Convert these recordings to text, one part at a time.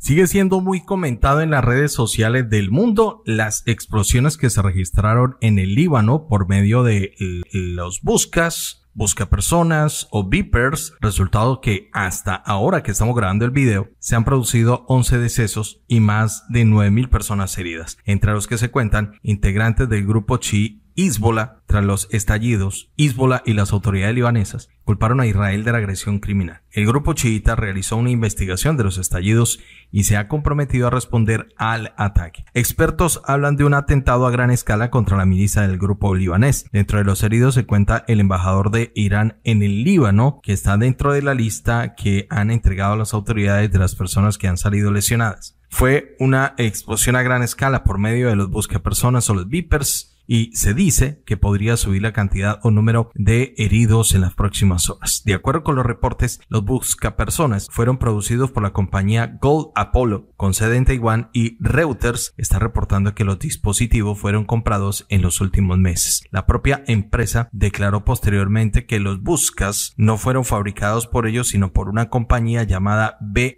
Sigue siendo muy comentado en las redes sociales del mundo las explosiones que se registraron en el Líbano por medio de eh, los buscas, busca personas o beepers, resultado que hasta ahora que estamos grabando el video se han producido 11 decesos y más de 9.000 personas heridas, entre los que se cuentan integrantes del grupo chi Isbola, tras los estallidos, Isbola y las autoridades libanesas culparon a Israel de la agresión criminal. El grupo chiita realizó una investigación de los estallidos y se ha comprometido a responder al ataque. Expertos hablan de un atentado a gran escala contra la milicia del grupo libanés. Dentro de los heridos se cuenta el embajador de Irán en el Líbano, que está dentro de la lista que han entregado las autoridades de las personas que han salido lesionadas. Fue una explosión a gran escala por medio de los buscapersonas o los vipers y se dice que podría subir la cantidad o número de heridos en las próximas horas. De acuerdo con los reportes, los buscapersonas fueron producidos por la compañía Gold Apollo con sede en Taiwán y Reuters está reportando que los dispositivos fueron comprados en los últimos meses. La propia empresa declaró posteriormente que los buscas no fueron fabricados por ellos sino por una compañía llamada BAC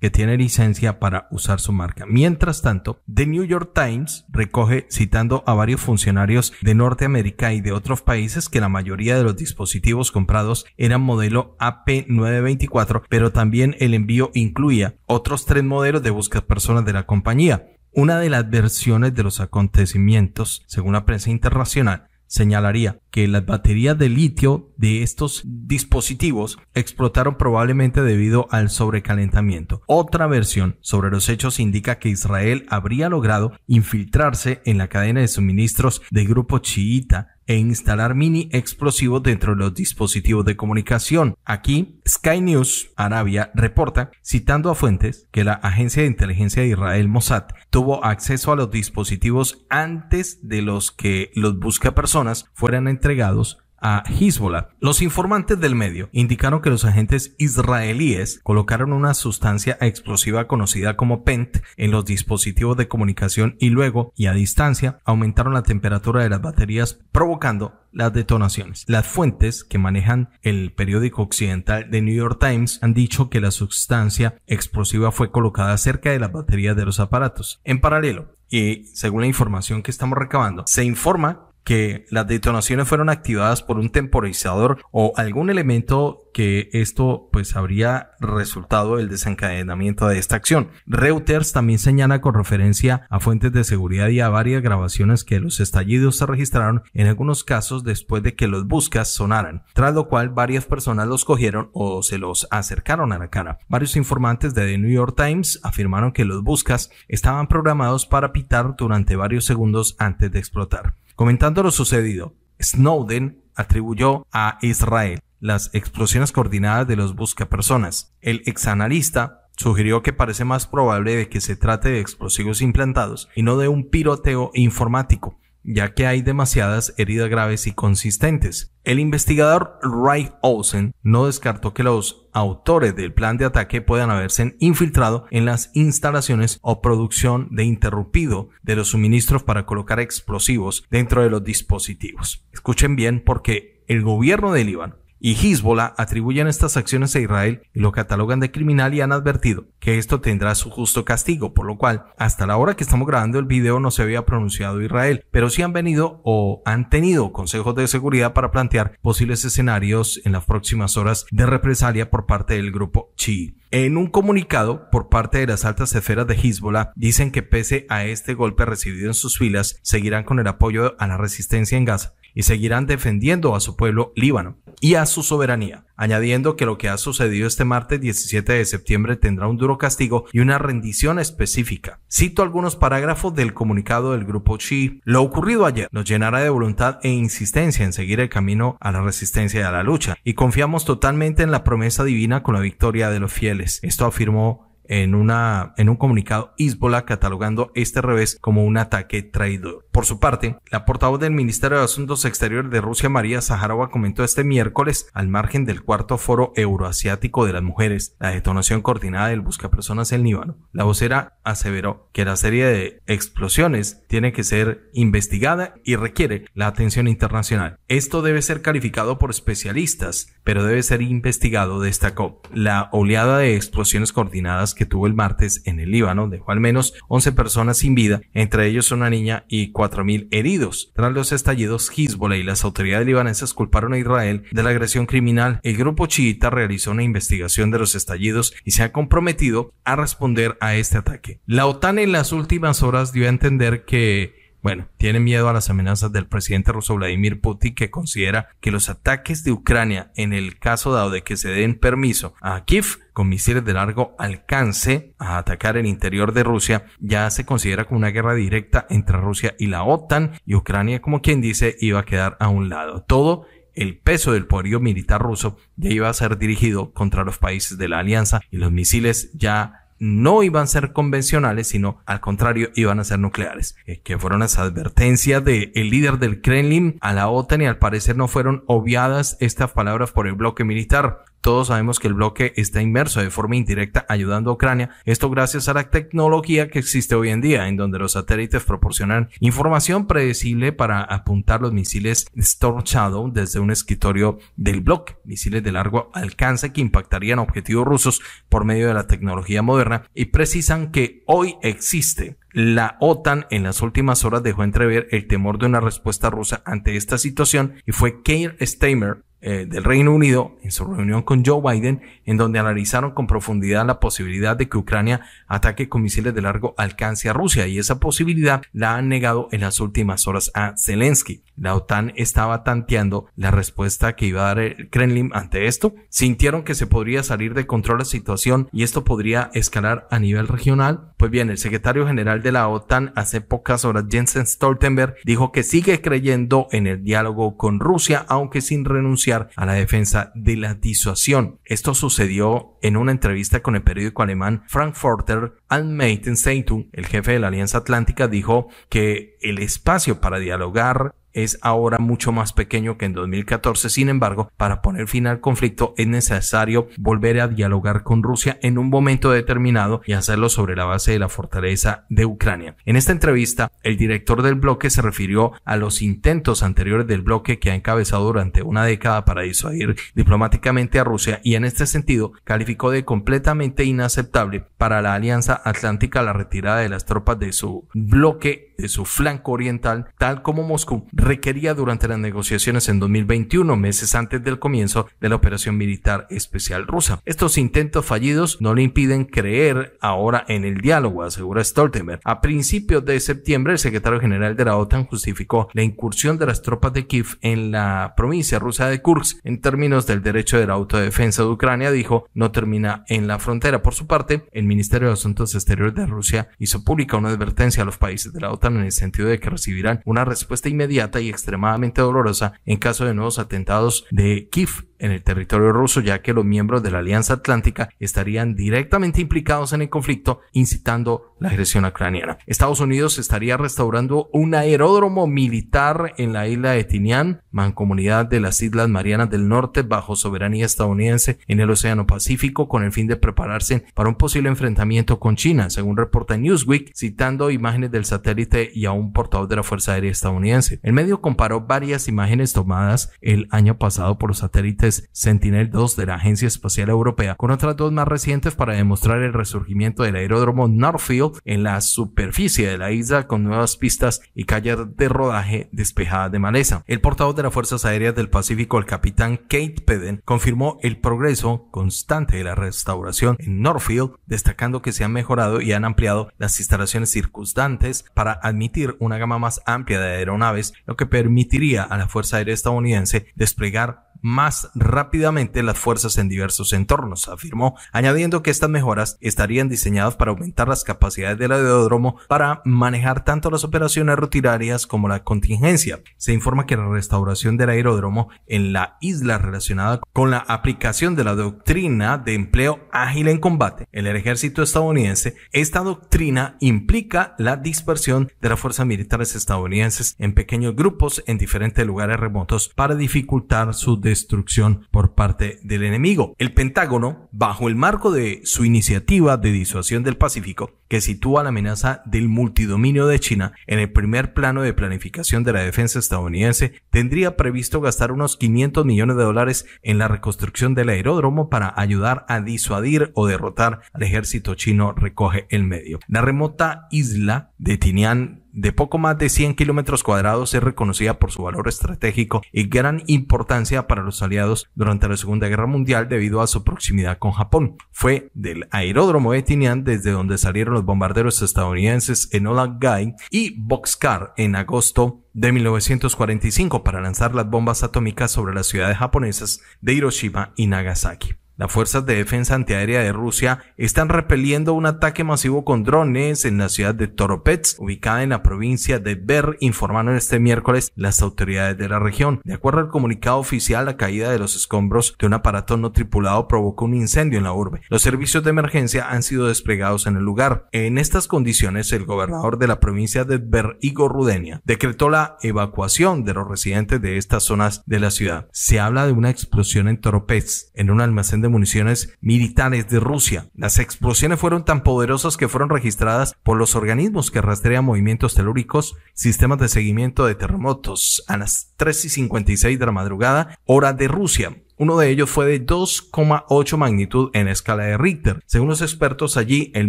que tiene licencia para usar su marca. Mientras tanto, The New York Times recoge citando a varios funcionarios de Norteamérica y de otros países que la mayoría de los dispositivos comprados eran modelo AP924, pero también el envío incluía otros tres modelos de búsqueda personas de la compañía. Una de las versiones de los acontecimientos, según la prensa internacional, señalaría que las baterías de litio de estos dispositivos explotaron probablemente debido al sobrecalentamiento. Otra versión sobre los hechos indica que Israel habría logrado infiltrarse en la cadena de suministros del grupo chiita e instalar mini explosivos dentro de los dispositivos de comunicación. Aquí, Sky News Arabia reporta, citando a fuentes, que la agencia de inteligencia de Israel Mossad tuvo acceso a los dispositivos antes de los que los busca personas fueran entregados a Hezbollah. Los informantes del medio indicaron que los agentes israelíes colocaron una sustancia explosiva conocida como PENT en los dispositivos de comunicación y luego, y a distancia, aumentaron la temperatura de las baterías provocando las detonaciones. Las fuentes que manejan el periódico occidental The New York Times han dicho que la sustancia explosiva fue colocada cerca de las baterías de los aparatos. En paralelo, y según la información que estamos recabando, se informa que las detonaciones fueron activadas por un temporizador o algún elemento que esto pues habría resultado el desencadenamiento de esta acción. Reuters también señala con referencia a fuentes de seguridad y a varias grabaciones que los estallidos se registraron en algunos casos después de que los buscas sonaran, tras lo cual varias personas los cogieron o se los acercaron a la cara. Varios informantes de The New York Times afirmaron que los buscas estaban programados para pitar durante varios segundos antes de explotar. Comentando lo sucedido, Snowden atribuyó a Israel las explosiones coordinadas de los buscapersonas. El exanalista sugirió que parece más probable de que se trate de explosivos implantados y no de un piroteo informático, ya que hay demasiadas heridas graves y consistentes. El investigador Ray Olsen no descartó que los autores del plan de ataque puedan haberse infiltrado en las instalaciones o producción de interrumpido de los suministros para colocar explosivos dentro de los dispositivos. Escuchen bien porque el gobierno del Líbano y Hezbollah atribuyen estas acciones a Israel y lo catalogan de criminal y han advertido que esto tendrá su justo castigo, por lo cual hasta la hora que estamos grabando el video no se había pronunciado Israel, pero sí han venido o han tenido consejos de seguridad para plantear posibles escenarios en las próximas horas de represalia por parte del grupo Chi. En un comunicado por parte de las altas esferas de Hezbollah, dicen que pese a este golpe recibido en sus filas, seguirán con el apoyo a la resistencia en Gaza y seguirán defendiendo a su pueblo Líbano y a su soberanía, añadiendo que lo que ha sucedido este martes 17 de septiembre tendrá un duro castigo y una rendición específica. Cito algunos parágrafos del comunicado del grupo Chi. Lo ocurrido ayer nos llenará de voluntad e insistencia en seguir el camino a la resistencia y a la lucha, y confiamos totalmente en la promesa divina con la victoria de los fieles. Esto afirmó en, una, en un comunicado Hezbollah catalogando este revés como un ataque traidor. Por su parte, la portavoz del Ministerio de Asuntos Exteriores de Rusia, María Zaharova, comentó este miércoles, al margen del cuarto foro euroasiático de las mujeres, la detonación coordinada del personas en Líbano. La vocera aseveró que la serie de explosiones tiene que ser investigada y requiere la atención internacional. Esto debe ser calificado por especialistas, pero debe ser investigado, destacó. La oleada de explosiones coordinadas que tuvo el martes en el Líbano dejó al menos 11 personas sin vida, entre ellos una niña y 4.000 heridos. Tras los estallidos, Hezbollah y las autoridades libanesas culparon a Israel de la agresión criminal. El grupo chiita realizó una investigación de los estallidos y se ha comprometido a responder a este ataque. La OTAN en las últimas horas dio a entender que bueno, tiene miedo a las amenazas del presidente ruso Vladimir Putin que considera que los ataques de Ucrania, en el caso dado de que se den permiso a Kiev con misiles de largo alcance a atacar el interior de Rusia, ya se considera como una guerra directa entre Rusia y la OTAN y Ucrania, como quien dice, iba a quedar a un lado. Todo el peso del poderío militar ruso ya iba a ser dirigido contra los países de la alianza y los misiles ya no iban a ser convencionales, sino al contrario, iban a ser nucleares, eh, que fueron las advertencias del líder del Kremlin a la OTAN y al parecer no fueron obviadas estas palabras por el bloque militar. Todos sabemos que el bloque está inmerso de forma indirecta ayudando a Ucrania, esto gracias a la tecnología que existe hoy en día, en donde los satélites proporcionan información predecible para apuntar los misiles Storm desde un escritorio del bloque, misiles de largo alcance que impactarían objetivos rusos por medio de la tecnología moderna y precisan que hoy existe la OTAN en las últimas horas dejó entrever el temor de una respuesta rusa ante esta situación y fue Keir Steimer eh, del Reino Unido en su reunión con Joe Biden en donde analizaron con profundidad la posibilidad de que Ucrania ataque con misiles de largo alcance a Rusia y esa posibilidad la han negado en las últimas horas a Zelensky. La OTAN estaba tanteando la respuesta que iba a dar el Kremlin ante esto. Sintieron que se podría salir de control la situación y esto podría escalar a nivel regional. Pues bien, el secretario general de la OTAN hace pocas horas, Jensen Stoltenberg, dijo que sigue creyendo en el diálogo con Rusia, aunque sin renunciar a la defensa de la disuasión. Esto sucedió en una entrevista con el periódico alemán Frankfurter Allgemeine Zeitung. El jefe de la Alianza Atlántica dijo que el espacio para dialogar es ahora mucho más pequeño que en 2014. Sin embargo, para poner fin al conflicto es necesario volver a dialogar con Rusia en un momento determinado y hacerlo sobre la base de la fortaleza de Ucrania. En esta entrevista, el director del bloque se refirió a los intentos anteriores del bloque que ha encabezado durante una década para disuadir diplomáticamente a Rusia y en este sentido calificó de completamente inaceptable para la Alianza Atlántica la retirada de las tropas de su bloque de, su flanco oriental, tal como Moscú requería durante las negociaciones en 2021, meses antes del comienzo de la operación militar especial rusa. Estos intentos fallidos no le impiden creer ahora en el diálogo, asegura Stoltenberg. A principios de septiembre, el secretario general de la OTAN justificó la incursión de las tropas de Kiev en la provincia rusa de Kursk en términos del derecho de la autodefensa de Ucrania, dijo, no termina en la frontera. Por su parte, el Ministerio de Asuntos Exteriores de Rusia hizo pública una advertencia a los países de la OTAN en el sentido de que recibirán una respuesta inmediata y extremadamente dolorosa en caso de nuevos atentados de Kif en el territorio ruso, ya que los miembros de la Alianza Atlántica estarían directamente implicados en el conflicto, incitando la agresión ucraniana. Estados Unidos estaría restaurando un aeródromo militar en la isla de Tinian, mancomunidad de las Islas Marianas del Norte bajo soberanía estadounidense en el Océano Pacífico, con el fin de prepararse para un posible enfrentamiento con China, según reporta Newsweek, citando imágenes del satélite y a un portavoz de la Fuerza Aérea estadounidense. El medio comparó varias imágenes tomadas el año pasado por los satélites Sentinel-2 de la Agencia Espacial Europea, con otras dos más recientes para demostrar el resurgimiento del aeródromo Northfield en la superficie de la isla con nuevas pistas y calles de rodaje despejadas de maleza. El portavoz de las Fuerzas Aéreas del Pacífico, el capitán Kate Peden, confirmó el progreso constante de la restauración en Northfield, destacando que se han mejorado y han ampliado las instalaciones circundantes para admitir una gama más amplia de aeronaves, lo que permitiría a la Fuerza Aérea estadounidense desplegar más rápidamente las fuerzas en diversos entornos, afirmó, añadiendo que estas mejoras estarían diseñadas para aumentar las capacidades del aeródromo para manejar tanto las operaciones rutinarias como la contingencia. Se informa que la restauración del aeródromo en la isla relacionada con la aplicación de la doctrina de empleo ágil en combate, en el ejército estadounidense, esta doctrina implica la dispersión de las fuerzas militares estadounidenses en pequeños grupos en diferentes lugares remotos para dificultar su destrucción por parte del enemigo. El Pentágono, bajo el marco de su iniciativa de disuasión del Pacífico, que sitúa la amenaza del multidominio de China en el primer plano de planificación de la defensa estadounidense, tendría previsto gastar unos 500 millones de dólares en la reconstrucción del aeródromo para ayudar a disuadir o derrotar al ejército chino, recoge el medio. La remota isla de Tinian de poco más de 100 kilómetros cuadrados es reconocida por su valor estratégico y gran importancia para los aliados durante la Segunda Guerra Mundial debido a su proximidad con Japón. Fue del aeródromo de Tinian desde donde salieron bombarderos estadounidenses en Olangai y Boxcar en agosto de 1945 para lanzar las bombas atómicas sobre las ciudades japonesas de Hiroshima y Nagasaki. Las fuerzas de defensa antiaérea de Rusia están repeliendo un ataque masivo con drones en la ciudad de Toropets, ubicada en la provincia de Ber informaron este miércoles las autoridades de la región. De acuerdo al comunicado oficial, la caída de los escombros de un aparato no tripulado provocó un incendio en la urbe. Los servicios de emergencia han sido desplegados en el lugar. En estas condiciones, el gobernador de la provincia de Ber Igor Rudenia, decretó la evacuación de los residentes de estas zonas de la ciudad. Se habla de una explosión en Toropets, en un almacén de municiones militares de Rusia. Las explosiones fueron tan poderosas que fueron registradas por los organismos que rastrean movimientos telúricos, sistemas de seguimiento de terremotos, a las 3 y 56 de la madrugada, hora de Rusia. Uno de ellos fue de 2,8 magnitud en escala de Richter. Según los expertos, allí el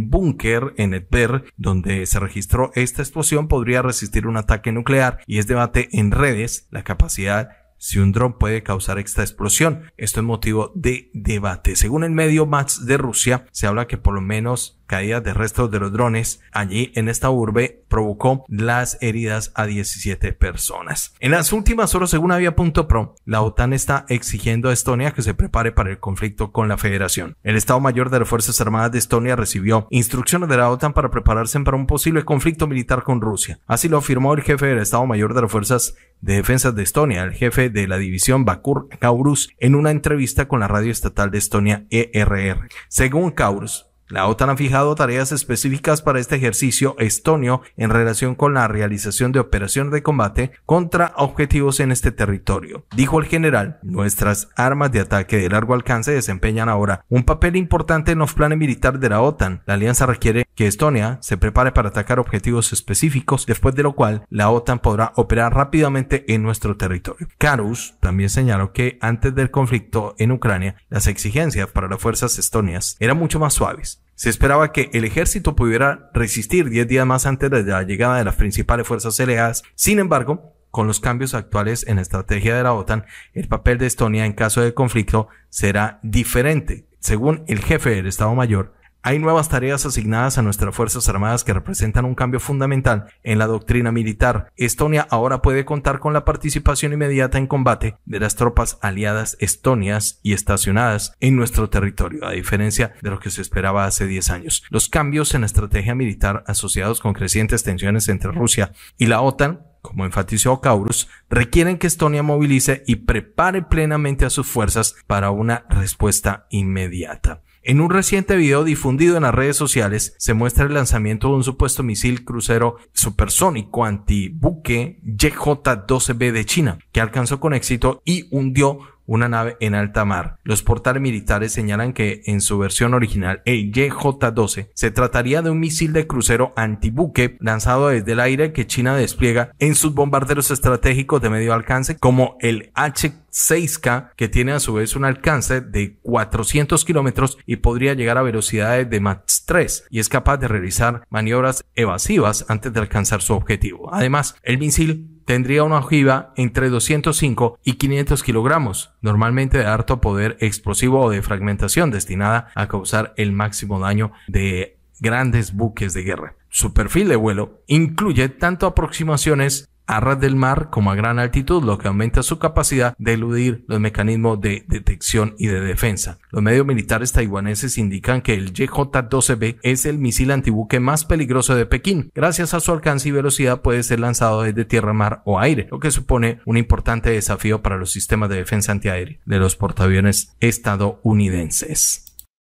búnker en Edber, donde se registró esta explosión, podría resistir un ataque nuclear y es debate en redes la capacidad si un dron puede causar esta explosión. Esto es motivo de debate. Según el medio Max de Rusia, se habla que por lo menos caídas de restos de los drones allí en esta urbe provocó las heridas a 17 personas. En las últimas horas, según Avia.pro, la OTAN está exigiendo a Estonia que se prepare para el conflicto con la Federación. El Estado Mayor de las Fuerzas Armadas de Estonia recibió instrucciones de la OTAN para prepararse para un posible conflicto militar con Rusia. Así lo afirmó el jefe del Estado Mayor de las Fuerzas de Defensa de Estonia, el jefe de la división Bakur Kaurus, en una entrevista con la radio estatal de Estonia ERR. Según Kaurus, la OTAN ha fijado tareas específicas para este ejercicio estonio en relación con la realización de operaciones de combate contra objetivos en este territorio. Dijo el general, nuestras armas de ataque de largo alcance desempeñan ahora un papel importante en los planes militares de la OTAN. La alianza requiere que Estonia se prepare para atacar objetivos específicos, después de lo cual la OTAN podrá operar rápidamente en nuestro territorio. Karus también señaló que antes del conflicto en Ucrania, las exigencias para las fuerzas estonias eran mucho más suaves. Se esperaba que el ejército pudiera resistir 10 días más antes de la llegada de las principales fuerzas aliadas. Sin embargo, con los cambios actuales en la estrategia de la OTAN, el papel de Estonia en caso de conflicto será diferente. Según el jefe del Estado Mayor, hay nuevas tareas asignadas a nuestras Fuerzas Armadas que representan un cambio fundamental en la doctrina militar. Estonia ahora puede contar con la participación inmediata en combate de las tropas aliadas estonias y estacionadas en nuestro territorio, a diferencia de lo que se esperaba hace 10 años. Los cambios en la estrategia militar asociados con crecientes tensiones entre Rusia y la OTAN como enfatizó Kaurus, requieren que Estonia movilice y prepare plenamente a sus fuerzas para una respuesta inmediata. En un reciente video difundido en las redes sociales se muestra el lanzamiento de un supuesto misil crucero supersónico antibuque YJ-12B de China, que alcanzó con éxito y hundió una nave en alta mar. Los portales militares señalan que en su versión original, el YJ-12, se trataría de un misil de crucero antibuque lanzado desde el aire que China despliega en sus bombarderos estratégicos de medio alcance como el H 6K que tiene a su vez un alcance de 400 kilómetros y podría llegar a velocidades de Mach 3 y es capaz de realizar maniobras evasivas antes de alcanzar su objetivo. Además, el misil tendría una ojiva entre 205 y 500 kilogramos, normalmente de harto poder explosivo o de fragmentación destinada a causar el máximo daño de grandes buques de guerra. Su perfil de vuelo incluye tanto aproximaciones a ras del mar como a gran altitud, lo que aumenta su capacidad de eludir los mecanismos de detección y de defensa. Los medios militares taiwaneses indican que el jj 12 b es el misil antibuque más peligroso de Pekín. Gracias a su alcance y velocidad puede ser lanzado desde tierra, mar o aire, lo que supone un importante desafío para los sistemas de defensa antiaérea de los portaaviones estadounidenses.